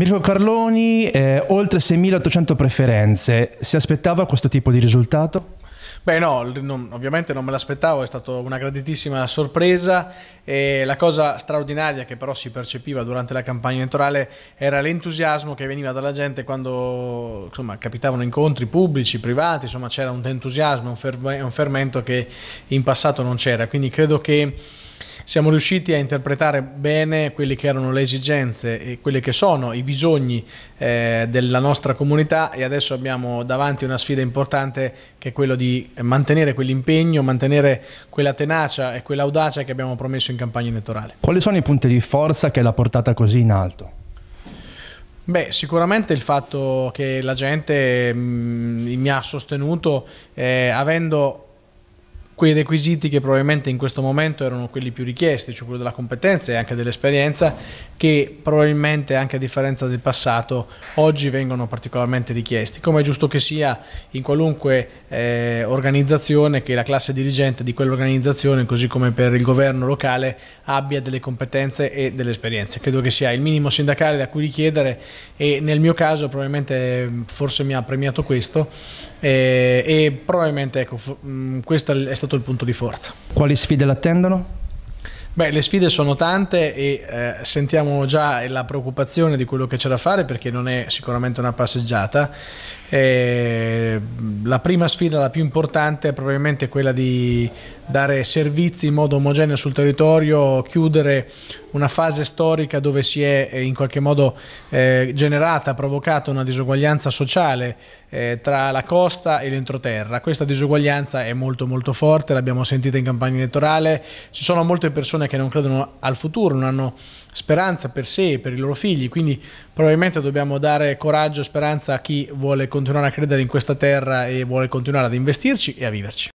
Mirko Carloni, eh, oltre 6.800 preferenze, si aspettava questo tipo di risultato? Beh no, non, ovviamente non me l'aspettavo, è stata una graditissima sorpresa e la cosa straordinaria che però si percepiva durante la campagna elettorale era l'entusiasmo che veniva dalla gente quando insomma, capitavano incontri pubblici, privati, insomma c'era un entusiasmo, un, fermento che in passato non c'era, quindi credo che siamo riusciti a interpretare bene quelle che erano le esigenze e quelli che sono i bisogni eh, della nostra comunità e adesso abbiamo davanti una sfida importante che è quella di mantenere quell'impegno, mantenere quella tenacia e quell'audacia che abbiamo promesso in campagna elettorale. Quali sono i punti di forza che l'ha portata così in alto? Beh, sicuramente il fatto che la gente mh, mm, mi ha sostenuto eh, avendo quei requisiti che probabilmente in questo momento erano quelli più richiesti, cioè quello della competenza e anche dell'esperienza, che probabilmente anche a differenza del passato oggi vengono particolarmente richiesti, come è giusto che sia in qualunque eh, organizzazione che la classe dirigente di quell'organizzazione, così come per il governo locale, abbia delle competenze e delle esperienze. Credo che sia il minimo sindacale da cui richiedere e nel mio caso probabilmente forse mi ha premiato questo eh, e probabilmente ecco, questo è stato stato il punto di forza. Quali sfide l'attendono? Beh, le sfide sono tante e eh, sentiamo già la preoccupazione di quello che c'è da fare perché non è sicuramente una passeggiata. Eh, la prima sfida, la più importante, è probabilmente quella di dare servizi in modo omogeneo sul territorio, chiudere una fase storica dove si è eh, in qualche modo eh, generata, provocata una disuguaglianza sociale eh, tra la costa e l'entroterra. Questa disuguaglianza è molto molto forte, l'abbiamo sentita in campagna elettorale, ci sono molte persone che non credono al futuro, non hanno speranza per sé, per i loro figli, quindi probabilmente dobbiamo dare coraggio e speranza a chi vuole continuare continuare a credere in questa terra e vuole continuare ad investirci e a viverci.